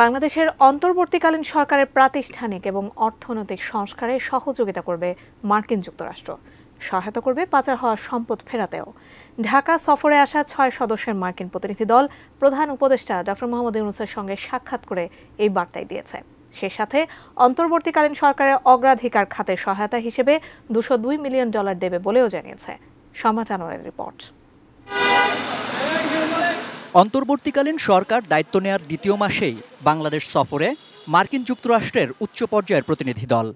বাংলাদেশের অন্তর্বর্তীকালীন সরকারের প্রাতিষ্ঠানিক এবং অর্থনৈতিক সংস্কারে সহযোগিতা করবে মার্কিন যুক্তরাষ্ট্র সহায়তা করবে পাচার হওয়া সম্পদ ফেরাতেও ঢাকা সফরে আসা ছয় সদস্যের মার্কিন প্রতিনিধি দল প্রধান উপদেষ্টা ডক্টর মোহাম্মদ ইউনুসের সঙ্গে সাক্ষাৎ করে এই বার্তায় দিয়েছে সে সাথে অন্তর্বর্তীকালীন সরকারের অগ্রাধিকার খাতে সহায়তা হিসেবে দুশো মিলিয়ন ডলার দেবে বলেও জানিয়েছে সমাচারের রিপোর্ট অন্তর্বর্তীকালীন সরকার দায়িত্ব নেয়ার দ্বিতীয় মাসেই বাংলাদেশ সফরে মার্কিন যুক্তরাষ্ট্রের উচ্চ পর্যায়ের প্রতিনিধি দল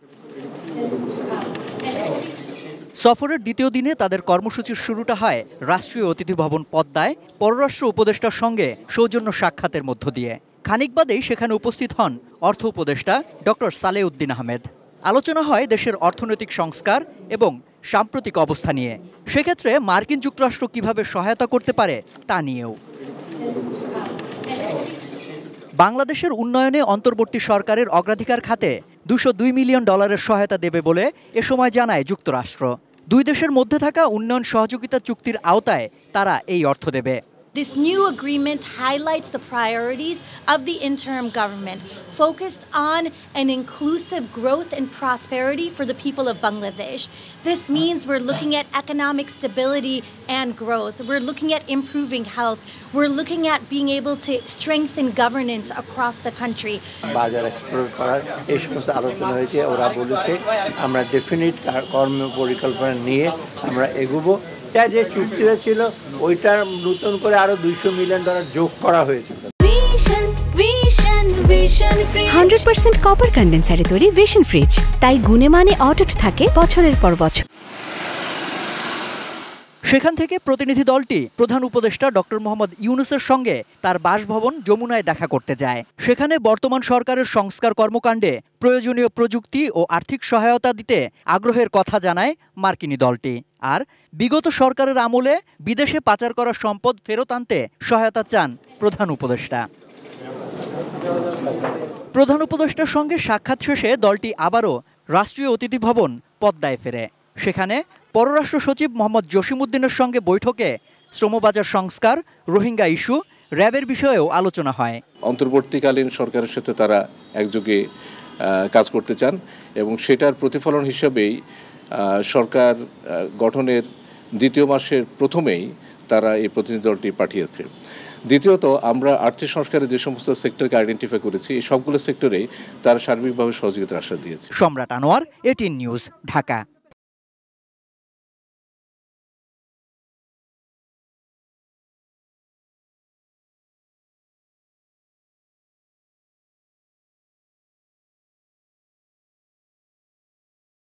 সফরের দ্বিতীয় দিনে তাদের কর্মসূচির শুরুটা হয় রাষ্ট্রীয় অতিথি ভবন পদ্মায় পররাষ্ট্র উপদেষ্টার সঙ্গে সৌজন্য সাক্ষাতের মধ্য দিয়ে খানিক বাদেই সেখানে উপস্থিত হন অর্থ উপদেষ্টা ডক্টর সালেউদ্দিন আহমেদ আলোচনা হয় দেশের অর্থনৈতিক সংস্কার এবং সাম্প্রতিক অবস্থা নিয়ে সেক্ষেত্রে মার্কিন যুক্তরাষ্ট্র কিভাবে সহায়তা করতে পারে তা নিয়েও বাংলাদেশের উন্নয়নে অন্তর্বর্তী সরকারের অগ্রাধিকার খাতে দুশো দুই মিলিয়ন ডলারের সহায়তা দেবে বলে এ সময় জানায় যুক্তরাষ্ট্র দুই দেশের মধ্যে থাকা উন্নয়ন সহযোগিতা চুক্তির আওতায় তারা এই অর্থ দেবে This new agreement highlights the priorities of the interim government, focused on an inclusive growth and prosperity for the people of Bangladesh. This means we're looking at economic stability and growth. We're looking at improving health. We're looking at being able to strengthen governance across the country. আমরা definite কর্ম পরিকল্পনা নিয়ে আমরা এগোবো একটা যে চুক্তিটা ছিল ওইটার নতুন করে আরো দুইশো মিলিয়ন ডলার যোগ করা হয়েছিল হান্ড্রেড পার্সেন্ট কপার কন্ডেন্সারে তৈরি ভিশন ফ্রিজ তাই গুণে মানে অটুট থাকে বছরের পর বছর সেখান থেকে প্রতিনিধি দলটি প্রধান উপদেষ্টা ডক্টর মোহাম্মদ ইউনুসের সঙ্গে তার বাসভবন যমুনায় দেখা করতে যায় সেখানে বর্তমান সরকারের সংস্কার কর্মকাণ্ডে প্রয়োজনীয় প্রযুক্তি ও আর্থিক সহায়তা দিতে আগ্রহের কথা জানায় মার্কিনি দলটি আর বিগত সরকারের আমলে বিদেশে পাচার করা সম্পদ ফেরত আনতে সহায়তা চান প্রধান উপদেষ্টা প্রধান উপদেষ্টার সঙ্গে সাক্ষাৎ শেষে দলটি আবারও রাষ্ট্রীয় অতিথি ভবন পদ্মায় ফেরে সেখানে পররাষ্ট্র সচিব মোহাম্মদ জসিমুদ্দিনের সঙ্গে বৈঠকে শ্রমবাজার সংস্কার রোহিঙ্গা ইস্যু র্যাবের বিষয়েও আলোচনা হয় অন্তর্বর্তীকালীন সরকারের সাথে তারা একযোগে কাজ করতে চান এবং সেটার প্রতিফলন হিসেবেই সরকার গঠনের দ্বিতীয় মাসের প্রথমেই তারা এই প্রতিনিধি দলটি পাঠিয়েছে দ্বিতীয়ত আমরা আর্থিক সংস্কারে যে সমস্ত সেক্টরকে আইডেন্টিফাই করেছি এই সবগুলো সেক্টরেই তারা সার্বিকভাবে সহযোগিতার আশ্বাস দিয়েছে সম্রাট আনোয়ার এটিন নিউজ ঢাকা